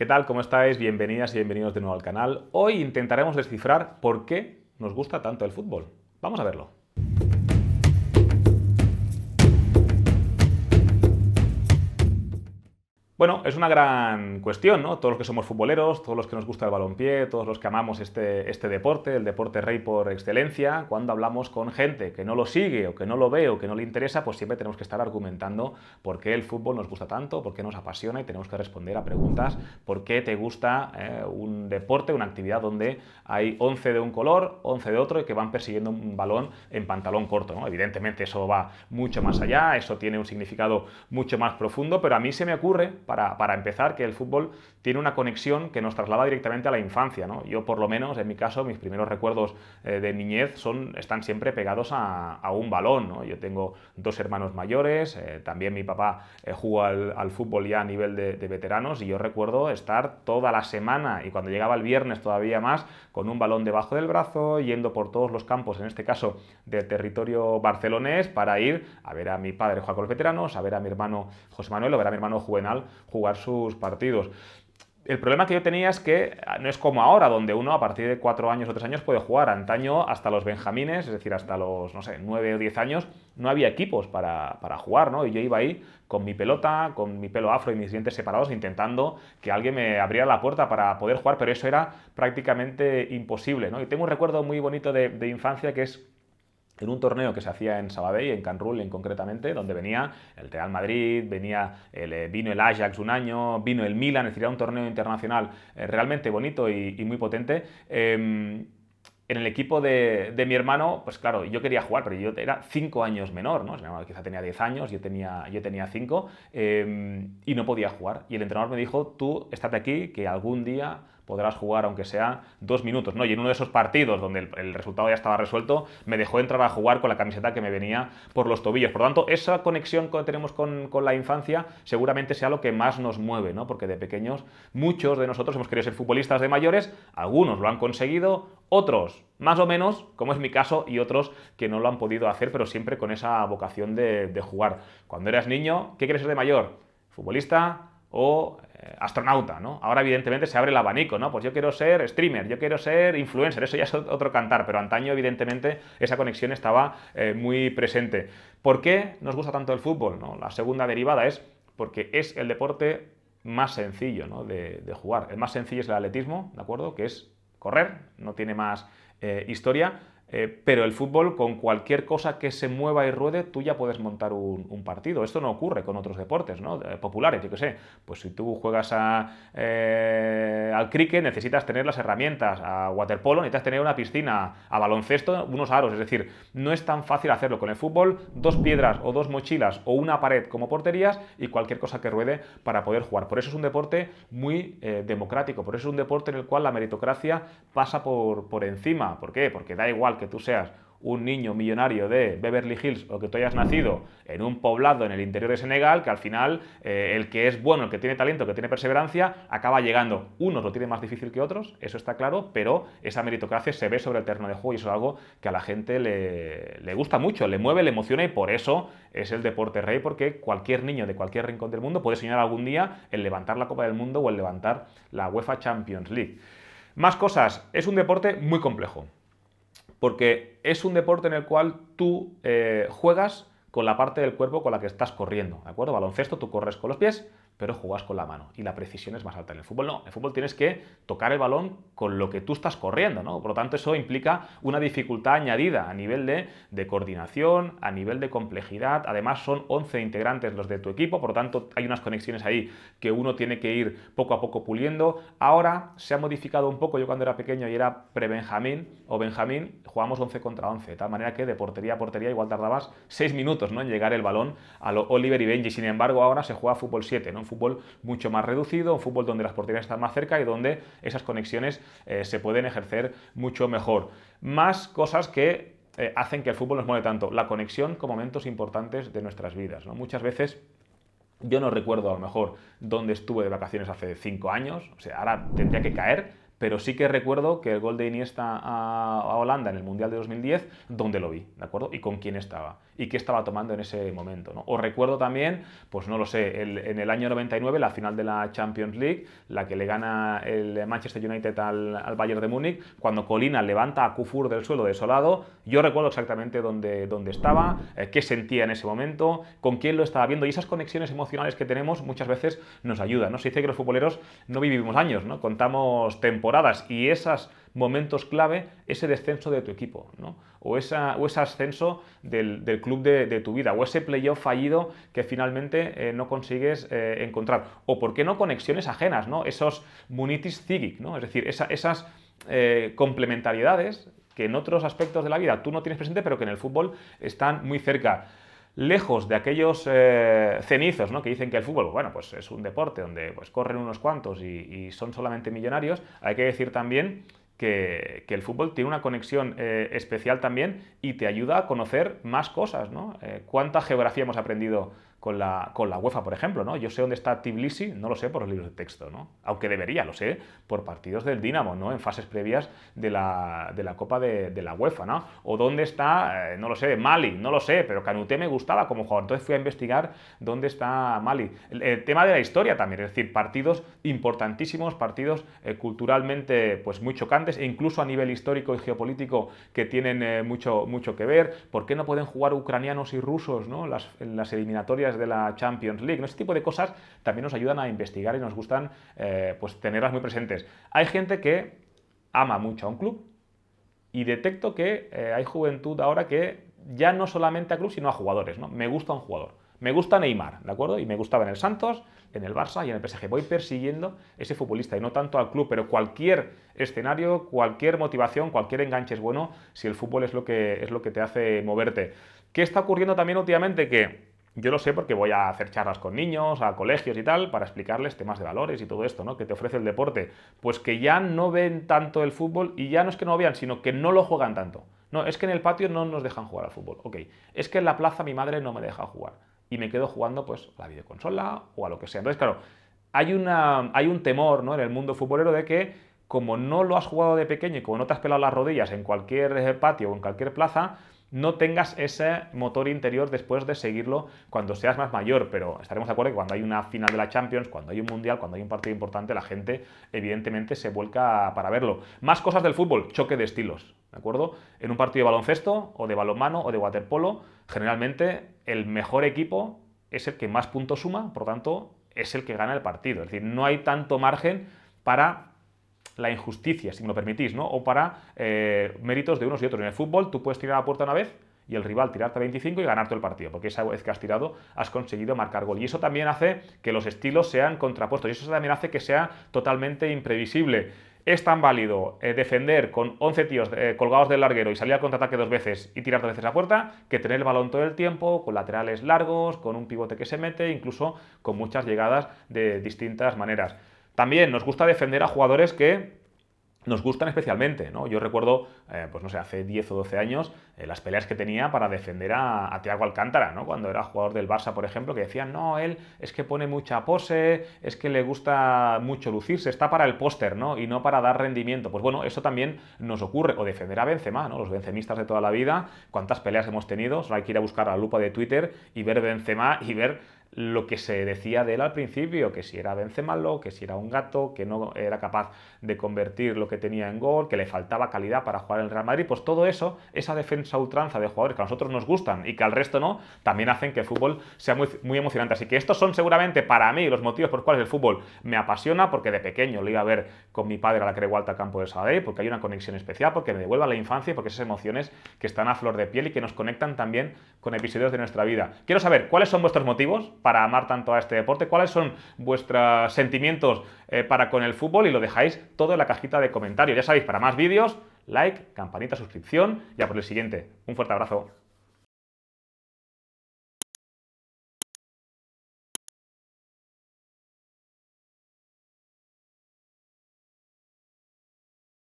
¿Qué tal? ¿Cómo estáis? Bienvenidas y bienvenidos de nuevo al canal. Hoy intentaremos descifrar por qué nos gusta tanto el fútbol. Vamos a verlo. Bueno, es una gran cuestión, ¿no? Todos los que somos futboleros, todos los que nos gusta el balompié, todos los que amamos este, este deporte, el deporte rey por excelencia, cuando hablamos con gente que no lo sigue o que no lo ve o que no le interesa, pues siempre tenemos que estar argumentando por qué el fútbol nos gusta tanto, por qué nos apasiona y tenemos que responder a preguntas por qué te gusta eh, un deporte, una actividad donde hay 11 de un color, 11 de otro y que van persiguiendo un balón en pantalón corto, Evidentemente eso va mucho más allá, eso tiene un significado mucho más profundo, pero a mí se me ocurre para, empezar, que el fútbol tiene una conexión que nos traslada directamente a la infancia. ¿no? Yo, por lo menos, en mi caso, mis primeros recuerdos eh, de niñez son, están siempre pegados a, un balón. ¿no? Yo tengo dos hermanos mayores, eh, también mi papá eh, jugó al, fútbol ya a nivel de, veteranos y yo recuerdo estar toda la semana y cuando llegaba el viernes todavía más con un balón debajo del brazo, yendo por todos los campos, en este caso del territorio barcelonés, para ir a ver a mi padre jugar con veteranos, a ver a mi hermano José Manuel, a ver a mi hermano Juvenal jugar sus partidos. El problema que yo tenía es que no es como ahora, donde uno a partir de cuatro años o tres años puede jugar. Antaño, hasta los benjamines, es decir, hasta los, no sé, nueve o diez años, no había equipos para, jugar, ¿no? Y yo iba ahí con mi pelota, con mi pelo afro y mis dientes separados, intentando que alguien me abriera la puerta para poder jugar, pero eso era prácticamente imposible, ¿no? Y tengo un recuerdo muy bonito de, de infancia que es en un torneo que se hacía en Sabadell, en en concretamente, donde venía el Real Madrid, venía eh, vino el Ajax un año, vino el Milan, es decir, era un torneo internacional eh, realmente bonito y, muy potente. Em, en el equipo de, mi hermano, pues claro, yo quería jugar, pero yo era cinco años menor, quizá tenía 10 años, yo tenía yo tenía cinco, em, y no podía jugar. Y el entrenador me dijo, tú estate aquí, que algún día podrás jugar aunque sea dos minutos, ¿no? Y en uno de esos partidos donde el, resultado ya estaba resuelto, me dejó entrar a jugar con la camiseta que me venía por los tobillos. Por lo tanto, esa conexión que tenemos con, la infancia seguramente sea lo que más nos mueve, ¿no? Porque de pequeños muchos de nosotros hemos querido ser futbolistas de mayores, algunos lo han conseguido, otros más o menos, como es mi caso, y otros que no lo han podido hacer, pero siempre con esa vocación de, de jugar. Cuando eras niño, ¿qué quieres ser de mayor? ¿Futbolista o eh, astronauta, ¿no? Ahora evidentemente se abre el abanico, ¿no? Pues yo quiero ser streamer, yo quiero ser influencer, eso ya es otro cantar, pero antaño evidentemente esa conexión estaba eh, muy presente. ¿Por qué nos gusta tanto el fútbol? ¿no? La segunda derivada es porque es el deporte más sencillo ¿no? de, jugar. El más sencillo es el atletismo, ¿de acuerdo? Que es correr, no tiene más eh, historia. Eh, pero el fútbol, con cualquier cosa que se mueva y ruede, tú ya puedes montar un, partido. Esto no ocurre con otros deportes ¿no? Eh, populares, yo que sé. Pues si tú juegas eh, al cricket, necesitas tener las herramientas. A waterpolo necesitas tener una piscina. A baloncesto, unos aros. Es decir, no es tan fácil hacerlo con el fútbol. Dos piedras o dos mochilas o una pared como porterías y cualquier cosa que ruede para poder jugar. Por eso es un deporte muy democrático. Por eso es un deporte en el cual la meritocracia pasa por, por encima. ¿Por qué? Porque da igual que tú seas un niño millonario de Beverly Hills o que tú hayas nacido en un poblado en el interior de Senegal, que al final eh, el que es bueno, el que tiene talento, el que tiene perseverancia, acaba llegando. Unos lo tienen más difícil que otros, eso está claro, pero esa meritocracia se ve sobre el terreno de juego y eso es algo que a la gente le, gusta mucho, le mueve, le emociona y por eso es el deporte rey, porque cualquier niño de cualquier rincón del mundo puede soñar algún día el levantar la Copa del Mundo o el levantar la UEFA Champions League. Más cosas, es un deporte muy complejo porque es un deporte en el cual tú eh, juegas con la parte del cuerpo con la que estás corriendo, ¿de acuerdo? Baloncesto, tú corres con los pies, pero jugas con la mano y la precisión es más alta. En el fútbol no, en el fútbol tienes que tocar el balón con lo que tú estás corriendo, ¿no? Por lo tanto, eso implica una dificultad añadida a nivel de, coordinación, a nivel de complejidad. Además, son 11 integrantes los de tu equipo, por lo tanto, hay unas conexiones ahí que uno tiene que ir poco a poco puliendo. Ahora se ha modificado un poco, yo cuando era pequeño y era pre-Benjamín o Benjamín, jugamos 11 contra 11, de tal manera que de portería a portería igual tardabas 6 minutos ¿no? en llegar el balón a Oliver y Benji. Sin embargo, ahora se juega fútbol 7, ¿no? fútbol mucho más reducido, un fútbol donde las porterías están más cerca y donde esas conexiones eh, se pueden ejercer mucho mejor. Más cosas que eh, hacen que el fútbol nos mueve tanto, la conexión con momentos importantes de nuestras vidas. Muchas veces yo no recuerdo a lo mejor dónde estuve de vacaciones hace cinco años, o sea, ahora tendría que caer pero sí que recuerdo que el gol de Iniesta a, Holanda en el Mundial de 2010, dónde lo vi, ¿de acuerdo? Y con quién estaba, y qué estaba tomando en ese momento, ¿no? O recuerdo también, pues no lo sé, en el año 99, la final de la Champions League, la que le gana el Manchester United al, al Bayern de Múnich, cuando Colina levanta a Kufur del suelo desolado, yo recuerdo exactamente dónde, dónde estaba, eh, qué sentía en ese momento, con quién lo estaba viendo, y esas conexiones emocionales que tenemos muchas veces nos ayudan, ¿no? Se dice que los futboleros no vivimos años, ¿no? Contamos tiempo y esos momentos clave, ese descenso de tu equipo, o, ese ascenso del, club de, tu vida, o ese playoff fallido que finalmente eh, no consigues eh, encontrar. O por qué no conexiones ajenas, ¿no? esos munitis cigic, es decir, esas eh, complementariedades que en otros aspectos de la vida tú no tienes presente, pero que en el fútbol están muy cerca lejos de aquellos eh, cenizos ¿no? que dicen que el fútbol, bueno, pues es un deporte donde pues, corren unos cuantos y, son solamente millonarios, hay que decir también que, el fútbol tiene una conexión eh, especial también y te ayuda a conocer más cosas, ¿no? Eh, ¿Cuánta geografía hemos aprendido con la, con la UEFA, por ejemplo, ¿no? Yo sé dónde está Tbilisi, no lo sé por los libros de texto, ¿no? Aunque debería, lo sé, por partidos del Dinamo, ¿no? En fases previas de la, de la Copa de, la UEFA, ¿no? O dónde está, eh, no lo sé, Mali, no lo sé, pero Canute me gustaba como jugador, entonces fui a investigar dónde está Mali. El, tema de la historia también, es decir, partidos importantísimos, partidos eh, culturalmente pues muy chocantes, e incluso a nivel histórico y geopolítico que tienen eh, mucho, mucho que ver. ¿Por qué no pueden jugar ucranianos y rusos, ¿no? Las, en las eliminatorias de la Champions League. ¿no? Ese tipo de cosas también nos ayudan a investigar y nos gustan eh, pues tenerlas muy presentes. Hay gente que ama mucho a un club y detecto que eh, hay juventud ahora que ya no solamente a club, sino a jugadores. ¿no? Me gusta un jugador. Me gusta Neymar, ¿de acuerdo? Y me gustaba en el Santos, en el Barça y en el PSG. Voy persiguiendo ese futbolista y no tanto al club, pero cualquier escenario, cualquier motivación, cualquier enganche es bueno si el fútbol es lo que, es lo que te hace moverte. ¿Qué está ocurriendo también últimamente? Que yo lo sé porque voy a hacer charlas con niños, a colegios y tal, para explicarles temas de valores y todo esto, ¿no? Que te ofrece el deporte. Pues que ya no ven tanto el fútbol y ya no es que no lo vean, sino que no lo juegan tanto. No, es que en el patio no nos dejan jugar al fútbol. Ok, es que en la plaza mi madre no me deja jugar y me quedo jugando pues a la videoconsola o a lo que sea. Entonces, claro, hay, una, hay un temor ¿no? en el mundo futbolero de que como no lo has jugado de pequeño y como no te has pelado las rodillas en cualquier eh, patio o en cualquier plaza, no tengas ese motor interior después de seguirlo cuando seas más mayor, pero estaremos de acuerdo que cuando hay una final de la Champions, cuando hay un Mundial, cuando hay un partido importante, la gente evidentemente se vuelca para verlo. Más cosas del fútbol, choque de estilos, ¿de acuerdo? En un partido de baloncesto o de balonmano o de waterpolo, generalmente el mejor equipo es el que más puntos suma, por tanto, es el que gana el partido. Es decir, no hay tanto margen para la injusticia, si me lo permitís, ¿no? o para eh, méritos de unos y otros. En el fútbol tú puedes tirar a la puerta una vez y el rival tirarte 25 y ganarte el partido, porque esa vez que has tirado has conseguido marcar gol. Y eso también hace que los estilos sean contrapuestos y eso también hace que sea totalmente imprevisible. Es tan válido eh, defender con 11 tíos eh, colgados del larguero y salir al contraataque dos veces y tirar dos veces a puerta que tener el balón todo el tiempo, con laterales largos, con un pivote que se mete, incluso con muchas llegadas de distintas maneras. También nos gusta defender a jugadores que nos gustan especialmente, ¿no? Yo recuerdo, eh, pues no sé, hace 10 o 12 años, eh, las peleas que tenía para defender a, Tiago Alcántara, ¿no? Cuando era jugador del Barça, por ejemplo, que decían, no, él es que pone mucha pose, es que le gusta mucho lucirse, está para el póster, ¿no? Y no para dar rendimiento. Pues bueno, eso también nos ocurre. O defender a Benzema, ¿no? Los bencemistas de toda la vida, cuántas peleas hemos tenido, hay que ir a buscar la lupa de Twitter y ver Benzema y ver lo que se decía de él al principio, que si era Benzema malo, que si era un gato, que no era capaz de convertir lo que tenía en gol, que le faltaba calidad para jugar en el Real Madrid, pues todo eso, esa defensa ultranza de jugadores que a nosotros nos gustan y que al resto no, también hacen que el fútbol sea muy, emocionante. Así que estos son seguramente para mí los motivos por los cuales el fútbol me apasiona, porque de pequeño lo iba a ver con mi padre a la Cregualta Campo de Sabadell, porque hay una conexión especial, porque me devuelve a la infancia y porque esas emociones que están a flor de piel y que nos conectan también con episodios de nuestra vida. Quiero saber cuáles son vuestros motivos para amar tanto a este deporte, cuáles son vuestros sentimientos eh, para con el fútbol y lo dejáis todo en la cajita de comentarios. Ya sabéis, para más vídeos, like, campanita, suscripción y a por el siguiente. Un fuerte abrazo.